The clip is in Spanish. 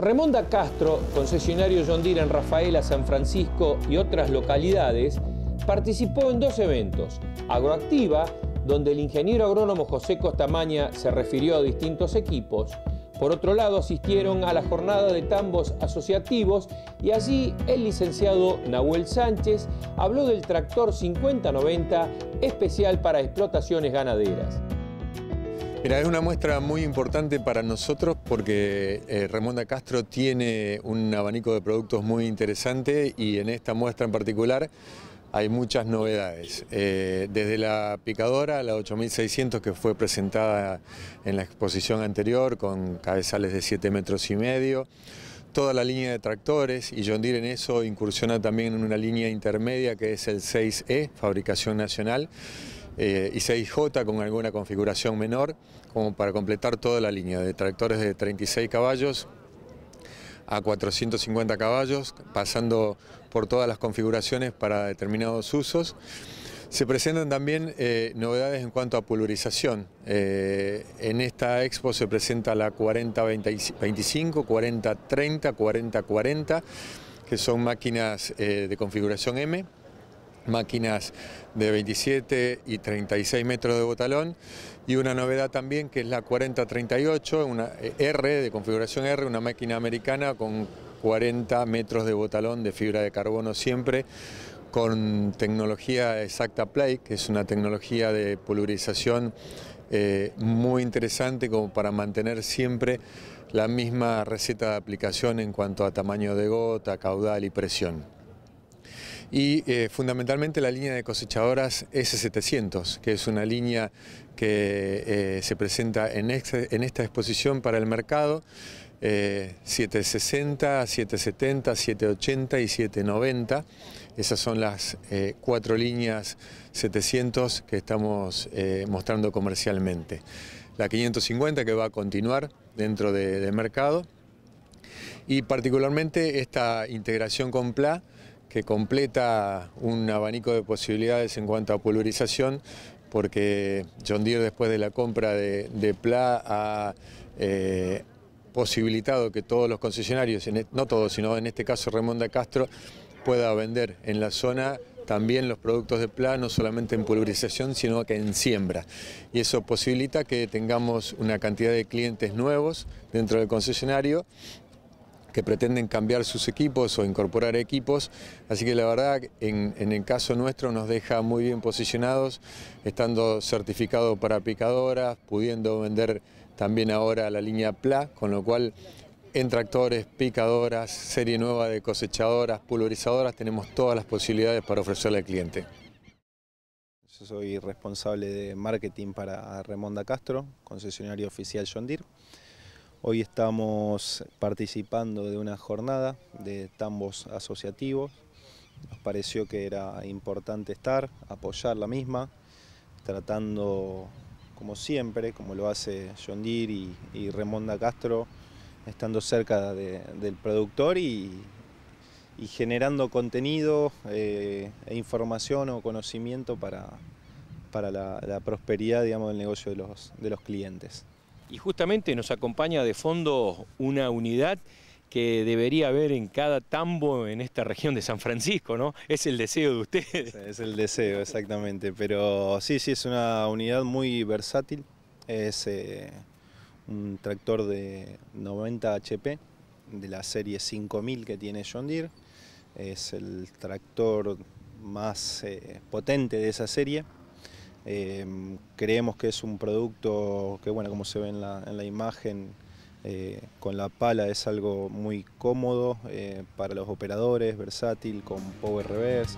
Remonda Castro, concesionario John Deere en Rafaela, San Francisco y otras localidades, participó en dos eventos. Agroactiva, donde el ingeniero agrónomo José Costamaña se refirió a distintos equipos. Por otro lado, asistieron a la jornada de tambos asociativos y allí el licenciado Nahuel Sánchez habló del tractor 5090 especial para explotaciones ganaderas. Mira, es una muestra muy importante para nosotros porque eh, Remonda Castro tiene un abanico de productos muy interesante y en esta muestra en particular hay muchas novedades. Eh, desde la picadora, la 8600 que fue presentada en la exposición anterior con cabezales de 7 metros y medio, toda la línea de tractores y John Deere en eso incursiona también en una línea intermedia que es el 6E, fabricación nacional eh, y 6J con alguna configuración menor, como para completar toda la línea de tractores de 36 caballos a 450 caballos, pasando por todas las configuraciones para determinados usos. Se presentan también eh, novedades en cuanto a pulverización. Eh, en esta expo se presenta la 4025, 4030, 4040, que son máquinas de configuración M máquinas de 27 y 36 metros de botalón y una novedad también que es la 4038, una eh, R de configuración R, una máquina americana con 40 metros de botalón de fibra de carbono siempre con tecnología Exacta Play, que es una tecnología de pulverización eh, muy interesante como para mantener siempre la misma receta de aplicación en cuanto a tamaño de gota, caudal y presión y eh, fundamentalmente la línea de cosechadoras S700, que es una línea que eh, se presenta en, esta exposición para el mercado, 760, 770, 780 y 790. Esas son las eh, cuatro líneas 700 que estamos mostrando comercialmente. La 550 que va a continuar dentro del mercado y particularmente esta integración con PLA que completa un abanico de posibilidades en cuanto a pulverización, porque John Deere después de la compra de, PLA ha eh, posibilitado que todos los concesionarios, e, no todos, sino en este caso Remonda Castro, pueda vender en la zona también los productos de PLA, no solamente en pulverización, sino que en siembra. Y eso posibilita que tengamos una cantidad de clientes nuevos dentro del concesionario que pretenden cambiar sus equipos o incorporar equipos, así que la verdad en, el caso nuestro nos deja muy bien posicionados, estando certificado para picadoras, pudiendo vender también ahora la línea PLA, con lo cual en tractores, picadoras, serie nueva de cosechadoras, pulverizadoras, tenemos todas las posibilidades para ofrecerle al cliente. Yo soy responsable de marketing para Remonda Castro, concesionario oficial John Deere. Hoy estamos participando de una jornada de tambos asociativos. Nos pareció que era importante estar, apoyar la misma, tratando como siempre, como lo hace John Deere y, Remonda Castro, estando cerca del productor y, generando contenido eh, e información o conocimiento para, la, prosperidad del negocio de los clientes. Y justamente nos acompaña de fondo una unidad que debería haber en cada tambo en esta región de San Francisco, ¿no? Es el deseo de ustedes. Es el deseo, exactamente. Pero sí, sí, es una unidad muy versátil. Es eh, un tractor de 90 HP, de la serie 5000 que tiene John Deere. Es el tractor más eh, potente de esa serie. Em, creemos que es un producto que, bueno, como se ve en la, imagen, eh, con la pala es algo muy cómodo eh, para los operadores, versátil, con power reverse.